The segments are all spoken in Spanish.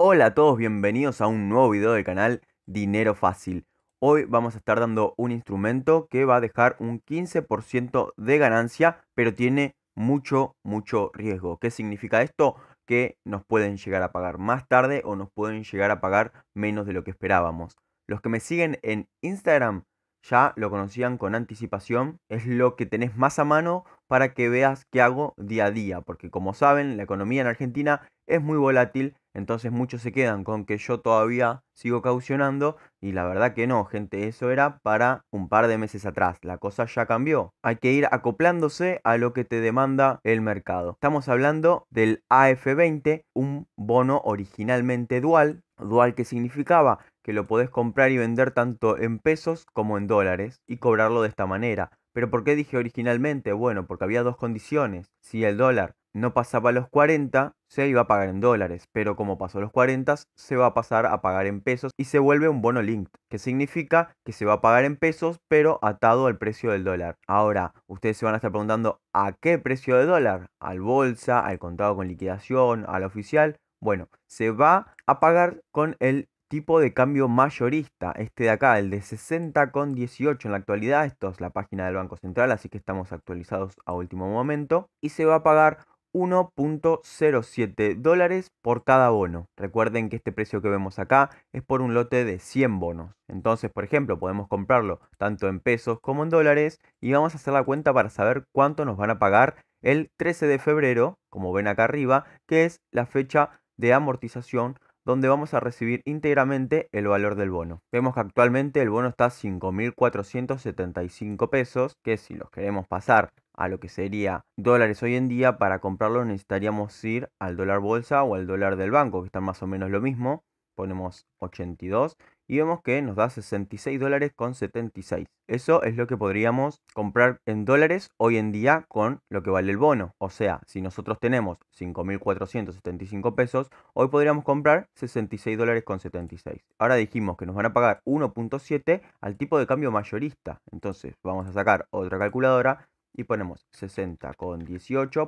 Hola a todos, bienvenidos a un nuevo video del canal Dinero Fácil. Hoy vamos a estar dando un instrumento que va a dejar un 15% de ganancia, pero tiene mucho, mucho riesgo. ¿Qué significa esto? Que nos pueden llegar a pagar más tarde o nos pueden llegar a pagar menos de lo que esperábamos. Los que me siguen en Instagram ya lo conocían con anticipación, es lo que tenés más a mano para que veas qué hago día a día, porque como saben, la economía en Argentina es muy volátil entonces muchos se quedan con que yo todavía sigo caucionando y la verdad que no, gente, eso era para un par de meses atrás. La cosa ya cambió. Hay que ir acoplándose a lo que te demanda el mercado. Estamos hablando del AF20, un bono originalmente dual. Dual que significaba que lo podés comprar y vender tanto en pesos como en dólares y cobrarlo de esta manera. Pero ¿por qué dije originalmente? Bueno, porque había dos condiciones. Si el dólar no pasaba a los 40, se iba a pagar en dólares, pero como pasó los 40, se va a pasar a pagar en pesos y se vuelve un bono linked, que significa que se va a pagar en pesos, pero atado al precio del dólar. Ahora, ustedes se van a estar preguntando, ¿a qué precio de dólar? ¿Al bolsa, al contado con liquidación, al oficial? Bueno, se va a pagar con el tipo de cambio mayorista, este de acá, el de 60,18 en la actualidad, esto es la página del Banco Central, así que estamos actualizados a último momento, y se va a pagar 1.07 dólares por cada bono. Recuerden que este precio que vemos acá es por un lote de 100 bonos. Entonces, por ejemplo, podemos comprarlo tanto en pesos como en dólares y vamos a hacer la cuenta para saber cuánto nos van a pagar el 13 de febrero, como ven acá arriba, que es la fecha de amortización donde vamos a recibir íntegramente el valor del bono. Vemos que actualmente el bono está a 5.475 pesos, que si los queremos pasar a lo que sería dólares hoy en día, para comprarlo necesitaríamos ir al dólar bolsa o al dólar del banco, que están más o menos lo mismo. Ponemos 82 y vemos que nos da 66 dólares con 76. Eso es lo que podríamos comprar en dólares hoy en día con lo que vale el bono. O sea, si nosotros tenemos 5.475 pesos, hoy podríamos comprar 66 dólares con 76. Ahora dijimos que nos van a pagar 1.7 al tipo de cambio mayorista. Entonces vamos a sacar otra calculadora y ponemos 18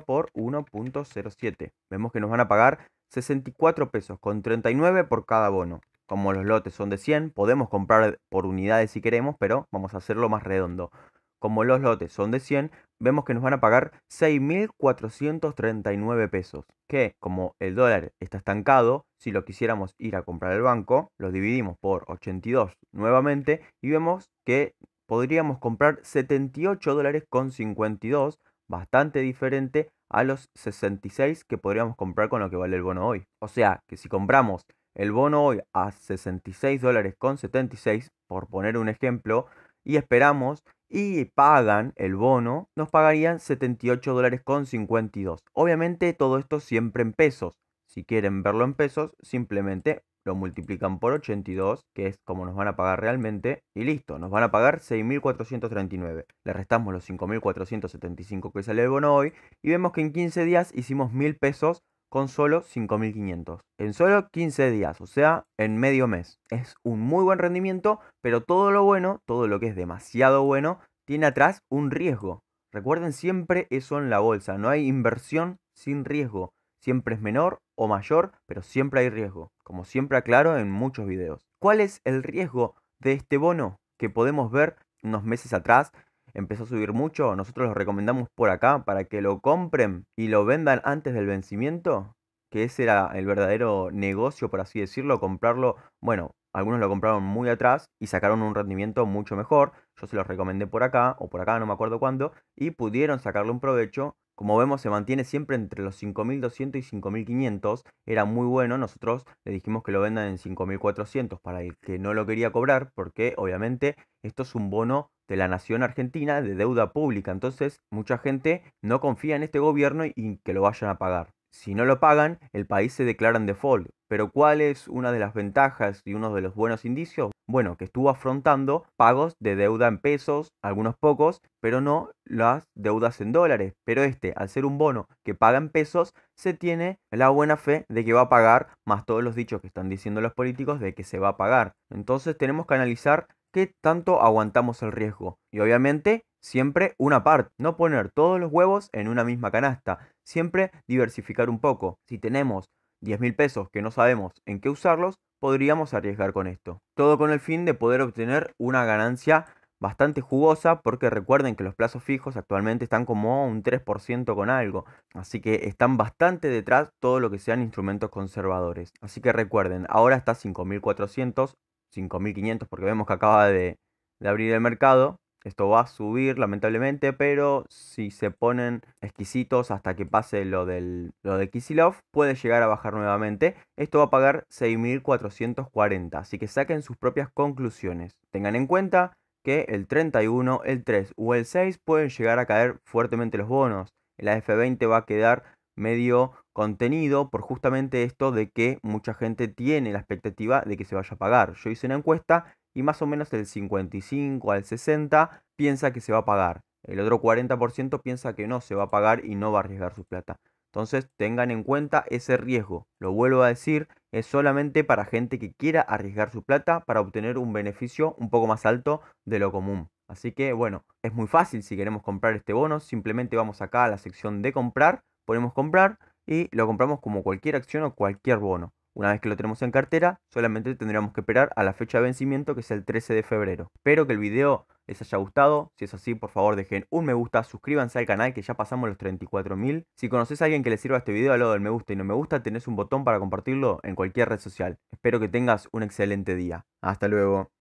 por 1.07. Vemos que nos van a pagar 64 pesos con 39 por cada bono. Como los lotes son de 100, podemos comprar por unidades si queremos, pero vamos a hacerlo más redondo. Como los lotes son de 100, vemos que nos van a pagar 6.439 pesos. Que como el dólar está estancado, si lo quisiéramos ir a comprar al banco, lo dividimos por 82 nuevamente y vemos que podríamos comprar 78 dólares con 52, bastante diferente a los 66 que podríamos comprar con lo que vale el bono hoy. O sea, que si compramos el bono hoy a 66 dólares con 76, por poner un ejemplo, y esperamos y pagan el bono, nos pagarían 78 dólares con 52. Obviamente todo esto siempre en pesos. Si quieren verlo en pesos, simplemente lo multiplican por 82, que es como nos van a pagar realmente, y listo, nos van a pagar 6.439. Le restamos los 5.475 que sale el bono hoy y vemos que en 15 días hicimos 1.000 pesos con solo 5.500. En solo 15 días, o sea, en medio mes. Es un muy buen rendimiento, pero todo lo bueno, todo lo que es demasiado bueno, tiene atrás un riesgo. Recuerden siempre eso en la bolsa, no hay inversión sin riesgo. Siempre es menor o mayor, pero siempre hay riesgo, como siempre aclaro en muchos videos. ¿Cuál es el riesgo de este bono que podemos ver unos meses atrás? Empezó a subir mucho, nosotros lo recomendamos por acá para que lo compren y lo vendan antes del vencimiento, que ese era el verdadero negocio, por así decirlo, comprarlo, bueno, algunos lo compraron muy atrás y sacaron un rendimiento mucho mejor. Yo se los recomendé por acá o por acá, no me acuerdo cuándo, y pudieron sacarle un provecho como vemos, se mantiene siempre entre los 5.200 y 5.500. Era muy bueno, nosotros le dijimos que lo vendan en 5.400 para el que no lo quería cobrar, porque obviamente esto es un bono de la nación argentina de deuda pública. Entonces, mucha gente no confía en este gobierno y que lo vayan a pagar. Si no lo pagan, el país se declara en default. Pero ¿cuál es una de las ventajas y uno de los buenos indicios? Bueno, que estuvo afrontando pagos de deuda en pesos, algunos pocos, pero no las deudas en dólares. Pero este, al ser un bono que paga en pesos, se tiene la buena fe de que va a pagar, más todos los dichos que están diciendo los políticos de que se va a pagar. Entonces tenemos que analizar qué tanto aguantamos el riesgo. Y obviamente siempre una parte, no poner todos los huevos en una misma canasta, siempre diversificar un poco. Si tenemos 10 mil pesos que no sabemos en qué usarlos, podríamos arriesgar con esto. Todo con el fin de poder obtener una ganancia bastante jugosa porque recuerden que los plazos fijos actualmente están como un 3% con algo, así que están bastante detrás todo lo que sean instrumentos conservadores. Así que recuerden, ahora está 5400, 5500 porque vemos que acaba de, de abrir el mercado, esto va a subir lamentablemente, pero si se ponen exquisitos hasta que pase lo, del, lo de Kisilov, puede llegar a bajar nuevamente. Esto va a pagar 6.440, así que saquen sus propias conclusiones. Tengan en cuenta que el 31, el 3 o el 6 pueden llegar a caer fuertemente los bonos. El AF20 va a quedar medio contenido por justamente esto de que mucha gente tiene la expectativa de que se vaya a pagar. Yo hice una encuesta y más o menos del 55 al 60 piensa que se va a pagar. El otro 40% piensa que no se va a pagar y no va a arriesgar su plata. Entonces tengan en cuenta ese riesgo. Lo vuelvo a decir, es solamente para gente que quiera arriesgar su plata para obtener un beneficio un poco más alto de lo común. Así que bueno, es muy fácil si queremos comprar este bono. Simplemente vamos acá a la sección de comprar, ponemos comprar y lo compramos como cualquier acción o cualquier bono. Una vez que lo tenemos en cartera, solamente tendríamos que esperar a la fecha de vencimiento que es el 13 de febrero. Espero que el video les haya gustado. Si es así, por favor dejen un me gusta, suscríbanse al canal que ya pasamos los 34.000. Si conoces a alguien que le sirva este video al lado del me gusta y no me gusta, tenés un botón para compartirlo en cualquier red social. Espero que tengas un excelente día. Hasta luego.